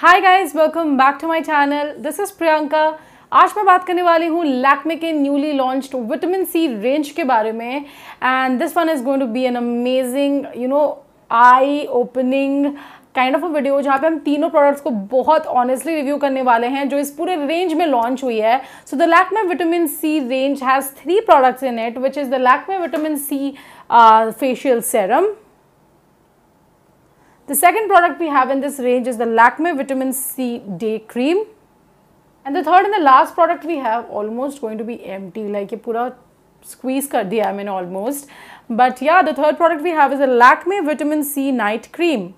Hi guys welcome back to my channel this is Priyanka आज मैं बात करने वाली हूँ लैक्मे के newly launched vitamin C range के बारे में and this one is going to be an amazing you know I opening kind of a video जहाँ पे हम तीनों प्रोडक्ट्स को बहुत ऑनेस्टली रिव्यू करने वाले हैं जो इस पूरे रेंज में लॉन्च हुई है so the Lakme vitamin C range has three products in it which is the Lakme vitamin C facial serum The second product we have in this range is the Lakme Vitamin C Day Cream. And the third and the last product we have almost going to be empty. Like, ये पूरा squeeze कर दिया I mean almost. But yeah, the third product we have is the Lakme Vitamin C Night Cream.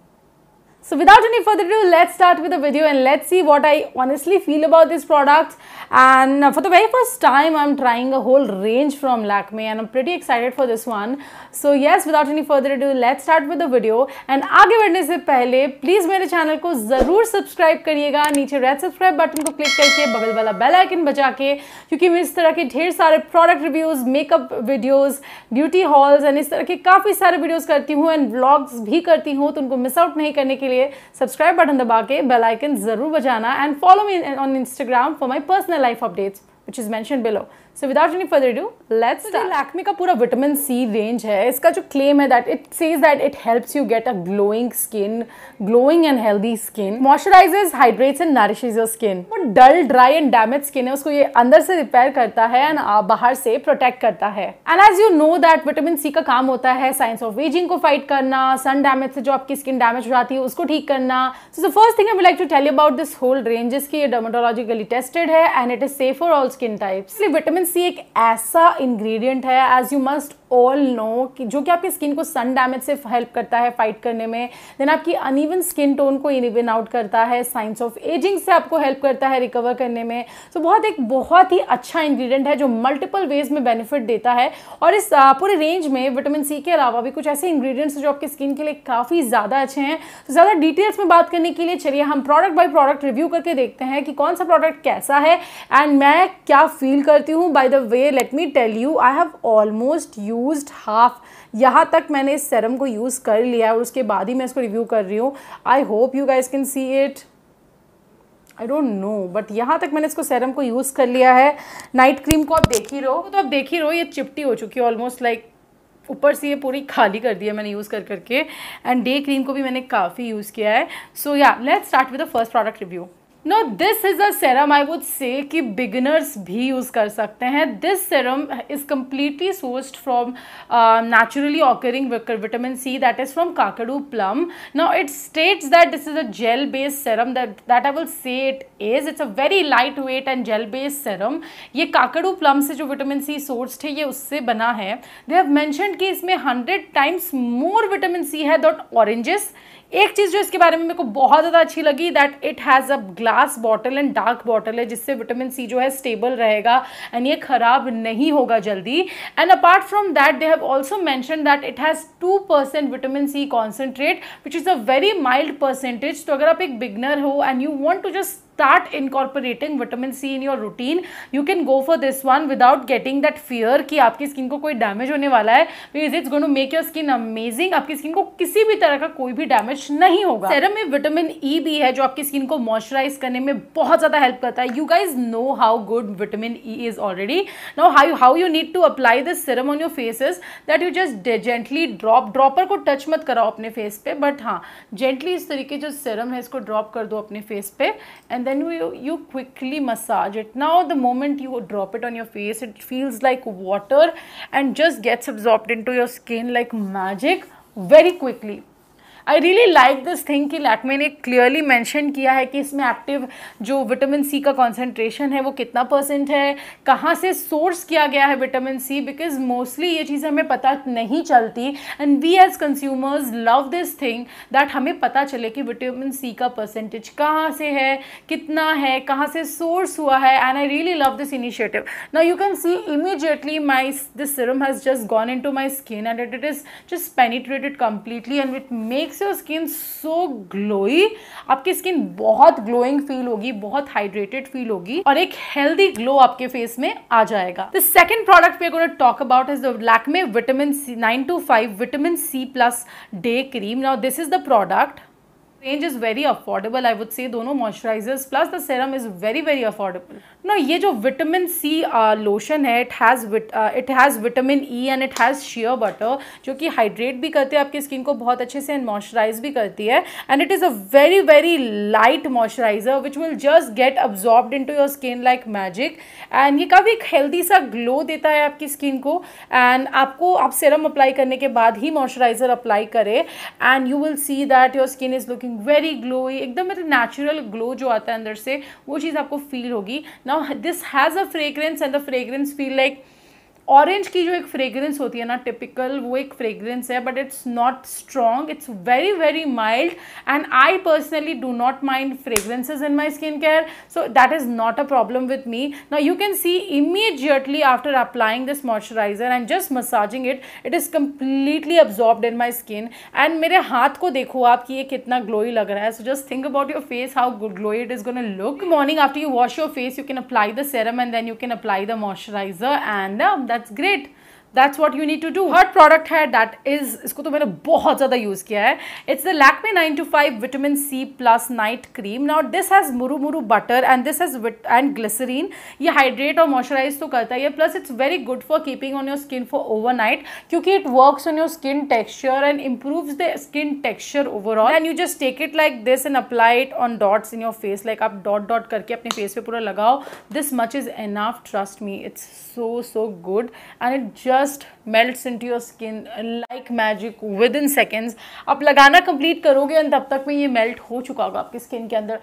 So without any further ado, let's start with the video and let's see what I honestly feel about this product. And for the very first time, I'm trying a whole range from Lakme and I'm pretty excited for this one. So yes, without any further ado, let's start with the video. And आगे बढ़ने से पहले please मेरे channel को ज़रूर subscribe करिएगा नीचे red subscribe button को click करके bubble वाला bell icon बजा के क्योंकि मैं इस तरह के ढेर सारे product reviews makeup videos beauty hauls and इस तरह के काफ़ी सारे videos करती हूँ and vlogs भी करती हूँ तो उनको miss out नहीं करने के लिए सब्सक्राइब बटन दबा के बेल आइकन जरूर बजाना and follow me on Instagram for my personal life updates which is mention below so without any further do let's Lakme का पूरा विटामिन सी रेंज है इसका जो क्लेम है that it says that it helps you get a glowing skin glowing and healthy skin moisturizes hydrates and nourishes your skin वो dull dry and damage skin है उसको ये अंदर से रिपेयर करता है एंड बाहर से प्रोटेक्ट करता है and as you know that vitamin C का काम होता है साइंस ऑफ एजिंग को फाइट करना सन डैमेज से जो आपकी स्किन डैमेज हो जाती है उसको ठीक करना so the first thing I like to tell about this whole range इसकी ये टेस्टेड है and it is safe for all skin types vitamin vitamin C एक ऐसा इंग्रेडिएंट है as you must all know कि जो कि आपकी स्किन को सन डैमेज से हेल्प करता है फाइट करने में देन आपकी अनइवन स्किन टोन को इवन आउट करता है साइंस ऑफ एजिंग से आपको हेल्प करता है रिकवर करने में तो so, बहुत एक बहुत ही अच्छा इंग्रीडियंट है जो मल्टीपल वेज में बेनिफिट देता है और इस पूरे रेंज में विटामिन सी के अलावा भी कुछ ऐसे इंग्रीडियंट्स जो आपकी स्किन के लिए काफ़ी ज़्यादा अच्छे हैं तो ज़्यादा डिटेल्स में बात करने के लिए चलिए हम प्रोडक्ट बाई प्रोडक्ट रिव्यू करके देखते हैं कि कौन सा प्रोडक्ट कैसा है एंड मैं क्या फील करती हूँ by the way let me tell you I have almost you use half यहाँ तक मैंने इस सेरम को यूज़ कर लिया है और उसके बाद ही मैं इसको रिव्यू कर रही हूँ I hope you guys can see it I don't know but यहाँ तक मैंने इसको सेरम को यूज़ कर लिया है नाइट क्रीम को आप देख ही रहो तो आप देख ही रहो ये चिपटी हो चुकी है ऑलमोस्ट लाइक ऊपर से ये पूरी खाली कर दिया मैंने यूज़ कर करके एंड डे क्रीम को भी मैंने काफ़ी यूज़ किया है सो या let's start with the first product review no this is a serum I would say कि बिगिनर्स भी यूज़ कर सकते हैं this serum is completely sourced from naturally occurring vitamin C that is from Kakadu plum now it states that this is a gel based serum that that I will say it is it's a very light weight and gel based serum ये Kakadu plum से जो vitamin सी source है ये उससे बना है they have mentioned कि इसमें hundred times more vitamin C है दॉट ऑरेंजेस एक चीज़ जो इसके बारे में मेरे को बहुत ज़्यादा अच्छी लगी that it has a glass bottle and dark bottle है जिससे विटामिन सी जो है स्टेबल रहेगा एंड ये ख़राब नहीं होगा जल्दी and apart from that they have also mention that it has two percent vitamin C concentrate which is a very mild percentage तो अगर आप एक बिगनर हो and you want to just start incorporating vitamin C in your routine you can go for this one without getting that fear कि आपकी skin को कोई damage होने वाला है because it's going to make your skin amazing आपकी skin को किसी भी तरह का कोई भी डैमेज नहीं होगा सेरम में विटामिन ई e भी है जो आपकी स्किन को मॉइस्चराइज करने में बहुत ज़्यादा हेल्प करता है you guys know how good vitamin E is already know how how you need to apply this serum on your faces that you just gently drop dropper को टच मत कराओ अपने फेस पे बट हाँ gently इस तरीके जो serum है इसको ड्रॉप कर दो अपने फेस पे and and then you, you quickly massage it. Now the moment you drop it on your face, it feels like water and just gets absorbed into your skin like magic very quickly I really like this thing कि लैक्मे ने clearly mention किया है कि इसमें active जो vitamin C का concentration है वो कितना परसेंट है कहाँ से सोर्स किया गया है विटामिन सी बिकॉज मोस्टली ये चीज़ें हमें पता नहीं चलती and we as consumers love this thing that हमें पता चले कि विटामिन सी का परसेंटेज कहाँ से है कितना है कहाँ से सोर्स हुआ है and I really love this initiative now you can see immediately my this serum has just gone in to my skin and it it is just penetrated completely and it make makes your skin so glowy आपकी skin बहुत glowing feel होगी बहुत hydrated feel होगी और एक healthy glow आपके face में आ जाएगा the second product we talk about is the Lakme vitamin C nine two five vitamin C plus day cream now this is the product range is very affordable I would say दोनों moisturizers plus the serum is very very affordable ना ये जो vitamin C lotion है it has it has vitamin E and it has shea butter जो कि hydrate भी करते हैं आपकी स्किन को बहुत अच्छे से एंड मॉइस्चराइज भी करती है and it is a very very light moisturizer which will just get absorb in to your skin like magic एंड ये काफ़ी एक हेल्दी सा ग्लो देता है आपकी स्किन को एंड आपको आप सेरम अप्लाई करने के बाद ही मॉइस्चराइजर अप्लाई करें and you will see that your skin is looking very glowy एकदम मतलब नेचुरल ग्लो जो आता है अंदर से वो चीज़ आपको फील होगी now this has a fragrance and the fragrance feel like orange की जो एक फ्रेग्रेंस होती है ना टिपिकल वो एक फ्रेग्रेंस है but it's not strong it's very very mild and I personally do not mind fragrances in my skin care so that is not a problem with me ना you can see immediately after applying this moisturizer and just massaging it it is completely absorb in my skin and मेरे हाथ को देखो आप कि ये कितना glowy लग रहा है so just think about your face how good glowy it is gone look morning after you wash your face you can apply the serum and then you can apply the moisturizer and that that's great that's what you need to do हर product है that is इसको तो मैंने बहुत ज़्यादा use किया है it's the Lakme nine two five vitamin C plus night cream not this has murumuru butter and this has and glycerin ये हाइड्रेट और मॉइस्चराइज तो करता ही है plus it's very good for keeping on your skin for over night क्योंकि it work on your skin texture and improve the skin texture overall and you just take it like this and apply it on dots in your face like आप dot dot करके अपने face पे पूरा लगाओ this much is enough trust me it's so so good and it just dust melts into your skin like magic with in seconds आप लगाना complete करोगे and तब तक में ये मेल्ट हो चुका होगा आपकी स्किन के अंदर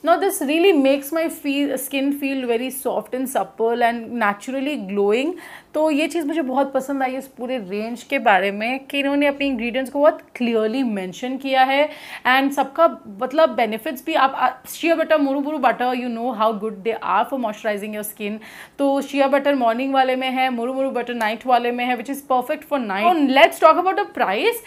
Now this really makes my feel, skin feel very soft and supple and naturally glowing. तो ये चीज़ मुझे बहुत पसंद आई इस पूरे रेंज के बारे में कि इन्होंने अपने इंग्रेडिएंट्स को बहुत क्लियरली मेंशन किया है एंड सबका मतलब बेनिफिट्स भी आप shea butter murumuru butter you know how good they are for moisturizing your skin तो शिया बटर मॉर्निंग वाले में है मुरू मुरू बटर नाइट वाले में है which is perfect for night let's talk about the price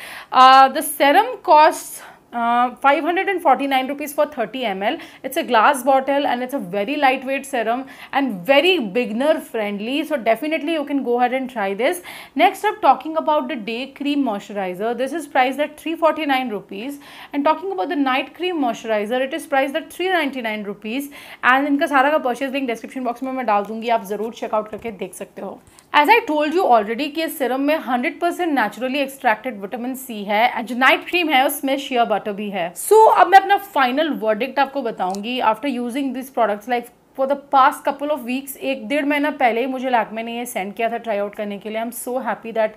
the serum cost five hundred and forty nine rupees for thirty M L it's a glass bottle and it's a very light weight serum and very beginner friendly so definitely you can go ahead and try this next up talking about the day cream moisturizer this is priced at 349 rupees and talking about the night cream moisturizer it is priced at 399 rupees and इनका सारा का purchase link description box में मैं डाल दूंगी आप ज़रूर checkout करके देख सकते हो as I told you already कि इस सिरम में 100% percent naturally extracted vitamin C है एंड जो नाइट क्रीम है उसमें शियर बटर वाटर भी है सो so, अब मैं अपना फाइनल वर्डिक्ट आपको बताऊंगी after using this products like for the past couple of weeks एक डेढ़ महीना पहले ही मुझे लैकमे ने यह सेंड किया था ट्राई आउट करने के लिए I am so happy that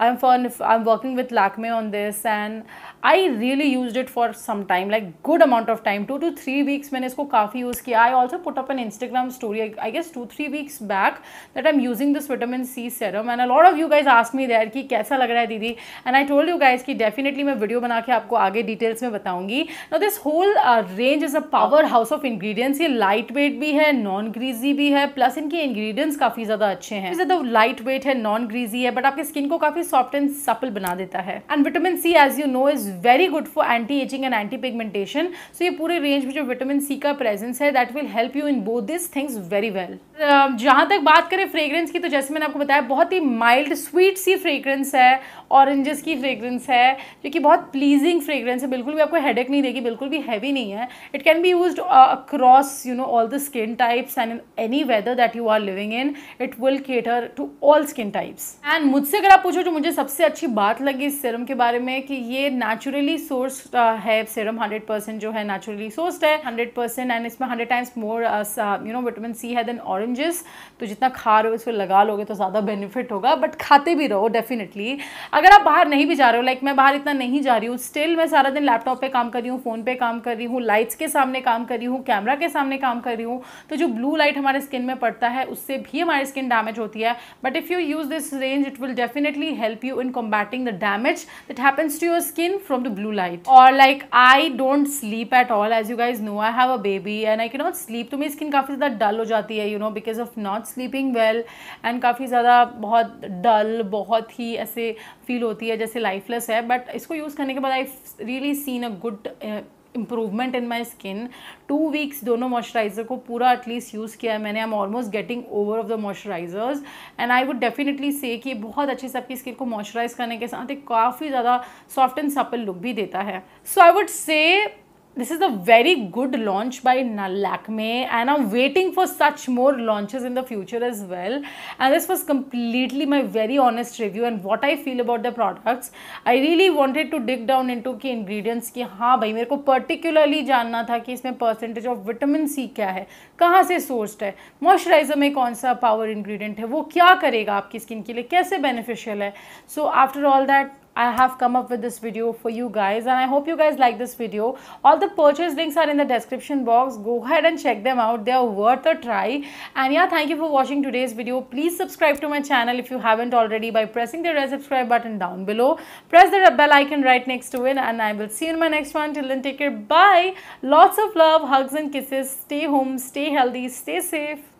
I'm fun. I'm working with Lakme on this, and I really used it for some time, like good amount of time, two to three weeks. मैंने इसको काफ़ी use किया. I also put up an Instagram story, I guess two three weeks back, that I'm using this vitamin C serum, and a lot of you guys asked me there कि कैसा लग रहा है दीदी. And I told you guys कि definitely मैं video बना के आपको आगे डिटेल्स में बताऊंगी. Now this whole uh, range is a power house of ingredients. ये लाइट वेट भी है, नॉन ग्रीजी भी है, प्लस इनके इंग्रेडिएंट्स काफ़ी ज़्यादा अच्छे हैं. ज़्यादा लाइट वेट है, नॉन ग्रीजी है, बट आपकी स्किन को काफ़ी ही सॉफ्ट एंड सपल बना देता है and vitamin C as you know is very good for anti aging and anti pigmentation so ये पूरे रेंज में जो विटामिन सी का प्रेजेंस है that will help you in both this things very well जहां तक बात करें फ्रेग्रेंस की तो जैसे मैंने आपको बताया बहुत ही माइल्ड स्वीट सी फ्रेग्रेंस है ऑरेंजेस की फ्रेगरेंस है जो कि बहुत प्लीजिंग फ्रेगरेंस है बिल्कुल भी आपको हेडेक नहीं देगी बिल्कुल भी हैवी नहीं है it can be use across you know all the skin types and any weather that you are living in it will cater to all skin types and मुझसे अगर आप पूछो जो मुझे सबसे अच्छी बात लगी इस सिरम के बारे में कि ये नेचुरली सोर्स uh, है सिरम हंड्रेड परसेंट जो है नेचुरली सोर्स्ड है हंड्रेड परसेंट एंड इसमें hundred times more you know vitamin C है देन ऑरेंजेस तो जितना खा रहे हो इसको लगा लोगे तो ज़्यादा बेनिफिट होगा बट खाते भी रहो डेफिनेटली अगर आप बाहर नहीं भी जा रहे हो लाइक मैं बाहर इतना नहीं जा रही हूँ स्टिल मैं सारा दिन लैपटॉप पे काम कर रही हूँ फ़ोन पे काम कर रही हूँ लाइट्स के सामने काम कर रही हूँ कैमरा के सामने काम कर रही हूँ तो जो ब्लू लाइट हमारे स्किन में पड़ता है उससे भी हमारी स्किन डैमेज होती है but if you use this range it will definitely help you in combating the damage that happens to your skin from the blue light और like I don't sleep at all as you guys know I have a baby and I can not sleep तो मेरी skin काफ़ी ज़्यादा डल हो जाती है you know because of not sleeping well and काफ़ी ज़्यादा बहुत डल बहुत ही ऐसे फील होती है जैसे लाइफलेस है बट इसको यूज़ करने के बाद I really seen a good improvement in my skin two weeks दोनों मॉइस्चराइज़र को पूरा एटलीस्ट यूज़ किया है मैंने I am almost getting over of the moisturizers and I would definitely say कि बहुत अच्छे से आपकी स्किन को मॉइस्चराइज करने के साथ एक काफ़ी ज़्यादा सॉफ्ट एंड सपल लुक भी देता है so I would say this is a very good launch by Lakme and I'm waiting for such more launches in the future as well and this was completely my very honest review and what I feel about the products I really wanted to dig down into कि ingredients ki ha bhai मेरे को particularly janna tha ki isme percentage of vitamin C kya hai kahan se sourced hai moisturizer mein kaun sa power ingredient hai wo kya karega aapki skin ke liye kaise beneficial hai so after all that I have come up with this video for you guys and I hope you guys like this video. All the purchase links are in the description box. Go ahead and check them out. They are worth a try. And yeah, thank you for watching today's video. Please subscribe to my channel if you haven't already by pressing the red subscribe button down below. Press the bell icon right next to it and I will see you in my next one. Till then, take care. Bye. Lots of love, hugs and kisses. Stay home, stay healthy, stay safe.